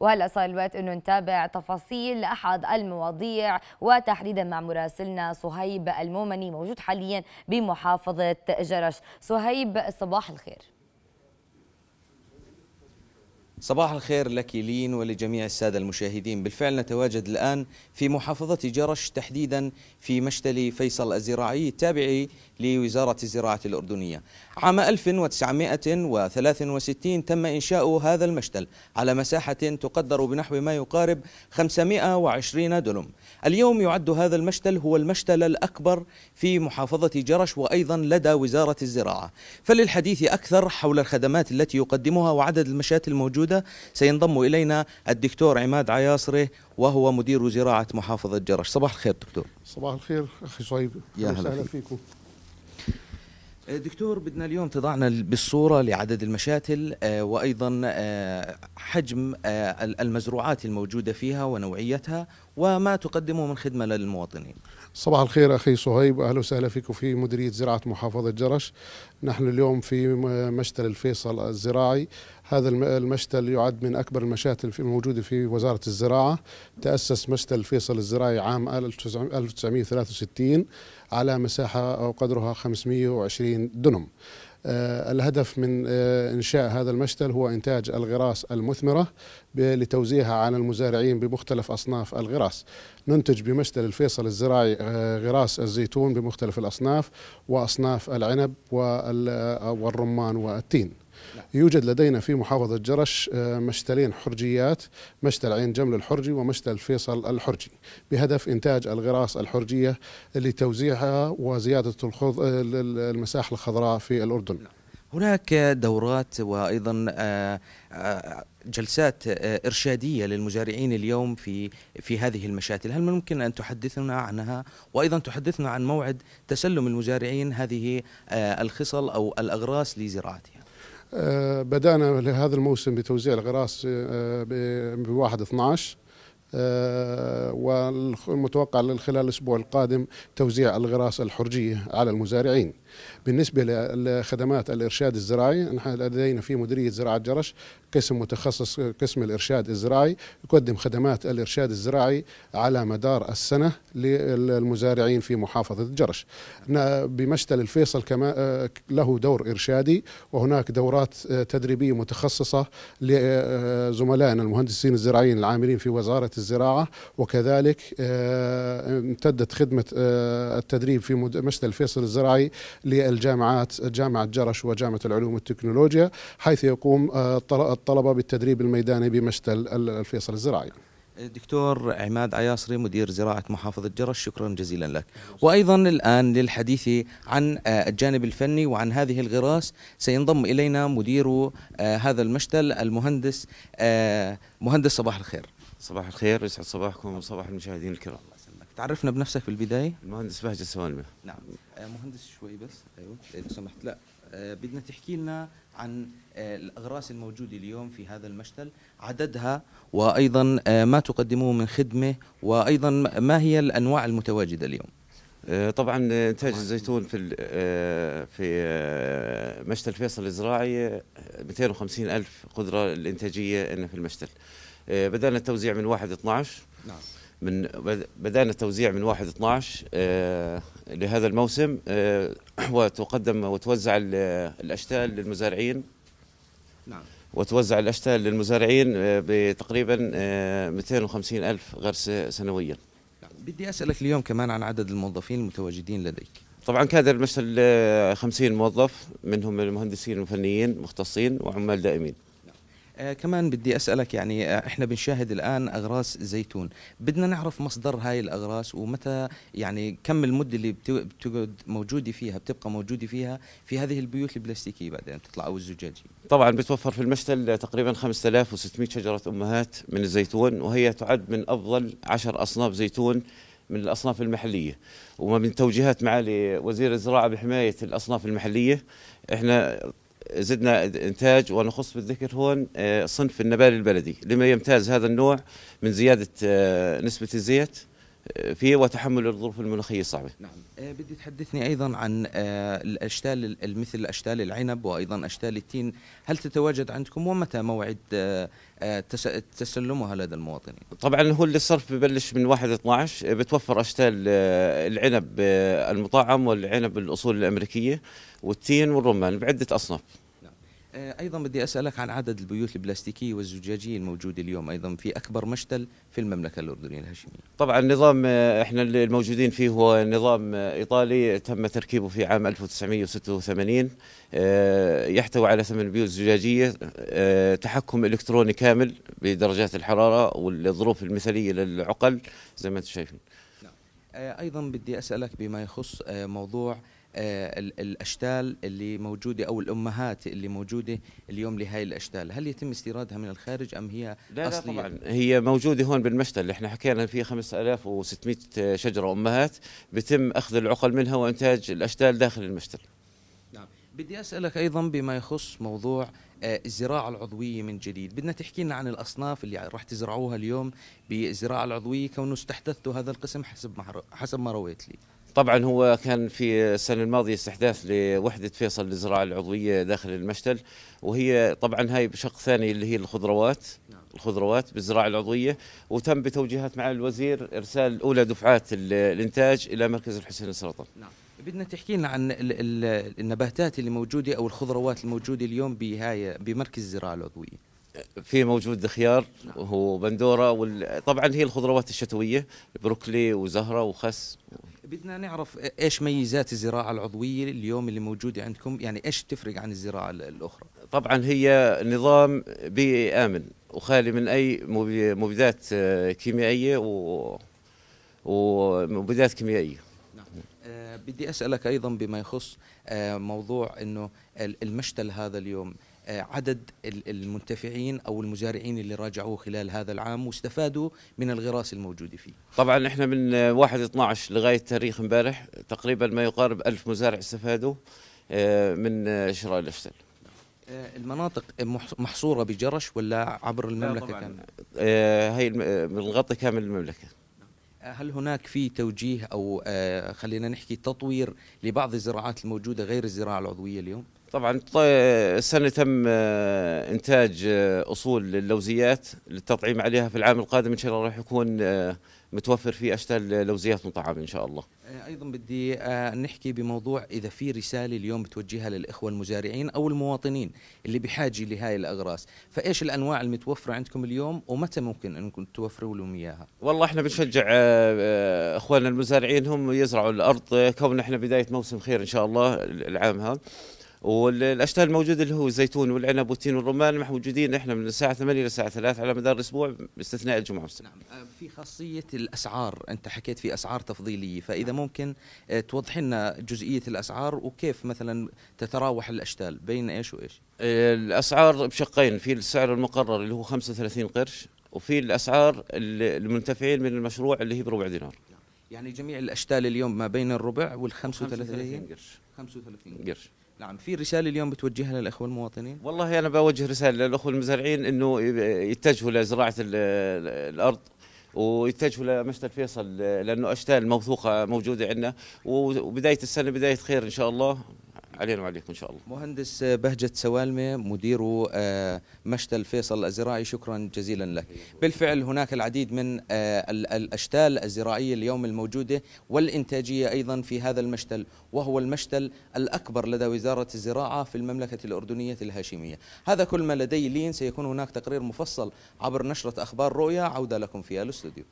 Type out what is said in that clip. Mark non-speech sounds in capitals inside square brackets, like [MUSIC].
وهلا صار الوقت انه نتابع تفاصيل احد المواضيع وتحديدا مع مراسلنا صهيب المومني موجود حاليا بمحافظه جرش صهيب صباح الخير صباح الخير لك لين ولجميع السادة المشاهدين بالفعل نتواجد الآن في محافظة جرش تحديدا في مشتل فيصل الزراعي التابع لوزارة الزراعة الأردنية عام 1963 تم إنشاء هذا المشتل على مساحة تقدر بنحو ما يقارب 520 دلم اليوم يعد هذا المشتل هو المشتل الأكبر في محافظة جرش وأيضا لدى وزارة الزراعة فللحديث أكثر حول الخدمات التي يقدمها وعدد المشات الموجودة موجودة سينضم إلينا الدكتور عماد عياصري وهو مدير زراعة محافظة جرش صباح الخير دكتور صباح الخير أخي صعيب يا أهلا فيكم آه، دكتور بدنا اليوم تضعنا بالصوره لعدد المشاتل آه، وايضا آه، حجم المزروعات الموجوده فيها ونوعيتها وما تقدمه من خدمه للمواطنين. صباح الخير اخي صهيب اهلا وسهلا فيكم في مديريه زراعه محافظه جرش. نحن اليوم في مشتل الفيصل الزراعي، هذا المشتل يعد من اكبر المشاتل الموجوده في وزاره الزراعه. تاسس مشتل الفيصل الزراعي عام 1963 على مساحة أو قدرها 520 دنم آه، الهدف من آه، إنشاء هذا المشتل هو إنتاج الغراس المثمرة لتوزيعها على المزارعين بمختلف أصناف الغراس ننتج بمشتل الفيصل الزراعي آه، غراس الزيتون بمختلف الأصناف وأصناف العنب والرمان والتين نعم. يوجد لدينا في محافظة جرش آه، مشتلين حرجيات مشتل عين جمل الحرجي ومشتل فيصل الحرجي بهدف إنتاج الغراس الحرجية لتوزيعها وزيادة آه، المساحة الخضراء في الأردن نعم. هناك دورات وايضا آه، جلسات ارشاديه للمزارعين اليوم في في هذه المشاتل، هل ممكن ان تحدثنا عنها؟ وايضا تحدثنا عن موعد تسلم المزارعين هذه الخصل او الاغراس لزراعتها. آه، بدأنا لهذا الموسم بتوزيع الغراس 1 آه، 12 آه، والمتوقع خلال الأسبوع القادم توزيع الغراس الحرجية على المزارعين بالنسبة لخدمات الإرشاد الزراعي نحن لدينا في مديرية زراعة جرش قسم متخصص قسم الإرشاد الزراعي يقدم خدمات الإرشاد الزراعي على مدار السنة للمزارعين في محافظة جرش بمشتل الفيصل كما آه، له دور إرشادي وهناك دورات آه، تدريبية متخصصة لزملائنا المهندسين الزراعيين العاملين في وزارة الزراعة وكذلك آه، امتدت خدمة آه، التدريب في مشتى الفيصل الزراعي للجامعات جامعة جرش وجامعة العلوم والتكنولوجيا حيث يقوم آه، الطلبة بالتدريب الميداني بمشتى الفيصل الزراعي دكتور عماد عياصري مدير زراعة محافظة جرش شكرا جزيلا لك وأيضا الآن للحديث عن الجانب الفني وعن هذه الغراس سينضم إلينا مدير هذا المشتل المهندس مهندس صباح الخير صباح الخير يسعد صباحكم وصباح المشاهدين الكرام الله يسلمك تعرفنا بنفسك في البدايه المهندس بهجه سوالمه نعم آه، مهندس شوي بس ايوه لو سمحت لا آه، بدنا تحكي لنا عن آه، الاغراس الموجوده اليوم في هذا المشتل عددها وايضا ما تقدموه من خدمه وايضا ما هي الانواع المتواجده اليوم طبعا انتاج الزيتون في في مشتل فيصل الزراعي 250 الف قدره الانتاجيه في المشتل آه، بدأنا التوزيع من 1 12 نعم من بدأنا التوزيع من 1 12 آه، لهذا الموسم آه، [CLEARS THROAT] وتقدم وتوزع الأشتال للمزارعين نعم وتوزع الأشتال للمزارعين بتقريبا 250 ألف غرس سنويا نعم. بدي أسألك اليوم كمان عن عدد الموظفين المتواجدين لديك طبعا كادر المشتل 50 موظف منهم المهندسين والفنيين مختصين وعمال دائمين آه كمان بدي اسالك يعني آه، احنا بنشاهد الان اغراس زيتون بدنا نعرف مصدر هاي الاغراس ومتى يعني كم المده اللي بتقعد موجوده فيها بتبقى موجوده فيها في هذه البيوت البلاستيكيه بعدين بتطلع او الزجاجيه طبعا بتوفر في المشتل تقريبا 5600 شجره امهات من الزيتون وهي تعد من افضل 10 اصناف زيتون من الاصناف المحليه ومن توجيهات معالي وزير الزراعه بحمايه الاصناف المحليه احنا زدنا انتاج ونخص بالذكر هون آه، صنف النبال البلدي لما يمتاز هذا النوع من زياده آه، نسبه الزيت فيه وتحمل الظروف المناخيه الصعبه. نعم آه، بدي تحدثني ايضا عن آه، الاشتال مثل اشتال العنب وايضا اشتال التين، هل تتواجد عندكم ومتى موعد آه، تسلمها لدى المواطنين؟ طبعا هو الصرف ببلش من 1 12 بتوفر اشتال العنب المطعم والعنب الاصول الامريكيه والتين والرمان بعده اصناف. آه، ايضا بدي اسالك عن عدد البيوت البلاستيكيه والزجاجيه الموجوده اليوم ايضا في اكبر مشتل في المملكه الاردنيه الهاشميه. طبعا نظام آه، احنا الموجودين فيه هو نظام آه، ايطالي تم تركيبه في عام 1986 يحتوي على ثمان بيوت زجاجيه تحكم الكتروني كامل بدرجات الحراره والظروف المثاليه للعقل زي ما انتم شايفين. نعم. ايضا بدي اسالك بما يخص موضوع آه، الاشتال اللي موجوده او الامهات اللي موجوده اليوم لهي الاشتال هل يتم استيرادها من الخارج ام هي لا اصليه لا طبعا هي موجوده هون بالمشتل اللي احنا حكينا فيه 5600 شجره امهات بتم اخذ العقل منها وانتاج الاشتال داخل المشتل نعم بدي اسالك ايضا بما يخص موضوع آه، الزراعة العضوية من جديد بدنا تحكي لنا عن الأصناف اللي راح تزرعوها اليوم بالزراعة العضوية كونه استحدثتوا هذا القسم حسب ما حسب ما رويت لي طبعا هو كان في السنه الماضيه استحداث لوحده فيصل للزراعه العضويه داخل المشتل وهي طبعا هاي بشق ثاني اللي هي الخضروات نعم. الخضروات بالزراعه العضويه وتم بتوجيهات مع الوزير ارسال اولى دفعات الانتاج الى مركز الحسين السرطان نعم بدنا تحكي لنا عن النباتات اللي موجوده او الخضروات الموجوده اليوم بهاي بمركز الزراعه العضويه في موجود خيار وهو نعم. بندوره وطبعا هي الخضروات الشتويه بروكلي وزهره وخس بدنا نعرف ايش ميزات الزراعه العضويه اليوم اللي موجوده عندكم يعني ايش بتفرق عن الزراعه الاخرى طبعا هي نظام بيئي امن وخالي من اي مبيدات آه، كيميائيه و ومبيدات كيميائيه نعم. آه، بدي اسالك ايضا بما يخص آه، موضوع انه المشتل هذا اليوم آه، عدد المنتفعين او المزارعين اللي راجعوه خلال هذا العام واستفادوا من الغراس الموجود فيه. طبعا احنا من 1 12 لغايه تاريخ امبارح تقريبا ما يقارب 1000 مزارع استفادوا آه، من شراء الافسل. آه، المناطق محصوره بجرش ولا عبر المملكه كامله؟ هي بنغطي كامل المملكه. هل هناك في توجيه او خلينا نحكي تطوير لبعض الزراعات الموجوده غير الزراعه العضويه اليوم؟ طبعا السنة تم آه، إنتاج آه، أصول اللوزيات للتطعيم عليها في العام القادم إن شاء الله راح يكون آه، متوفر في أشتال لوزيات مطعم إن شاء الله أيضا بدي نحكي بموضوع إذا في رسالة اليوم بتوجهها للإخوة المزارعين أو المواطنين اللي بحاجة لهاي الأغراس فإيش الأنواع المتوفرة عندكم اليوم ومتى ممكن أنكم توفروا لهم إياها والله إحنا بنشجع إخواننا المزارعين هم يزرعوا الأرض كون إحنا بداية موسم خير إن شاء الله العام هذا والاشتهى الموجود اللي هو الزيتون والعنب والتين والرمان موجودين احنا من الساعه 8 للساعه 3 على مدار الاسبوع باستثناء الجمعه والسبت. نعم آه، في خاصيه الاسعار انت حكيت في اسعار تفضيليه فاذا نعم. ممكن آه، توضح لنا جزئيه الاسعار وكيف مثلا تتراوح الاشتال بين ايش وايش؟ آه، الاسعار بشقين في السعر المقرر اللي هو 35 قرش وفي الاسعار المنتفعين من المشروع اللي هي بربع دينار. يعني جميع الاشتال اليوم ما بين الربع وال 35 قرش 35 قرش نعم في رسالة اليوم بتوجهها للأخوة المواطنين؟ والله أنا بوجه رسالة للأخوة المزارعين أنه يتجهوا لزراعة الأرض ويتجهوا لمشتل فيصل لأنه أشتال موثوقة موجودة عندنا وبداية السنة بداية خير إن شاء الله علينا وعليكم ان شاء الله مهندس بهجة سوالمة مدير آه، مشتل فيصل الزراعي شكرا جزيلا لك بالفعل هناك العديد من آه، الأشتال الزراعية اليوم الموجودة والإنتاجية أيضا في هذا المشتل وهو المشتل الأكبر لدى وزارة الزراعة في المملكة الأردنية الهاشمية هذا كل ما لدي لين سيكون هناك تقرير مفصل عبر نشرة أخبار رؤيا عودة لكم في الاستوديو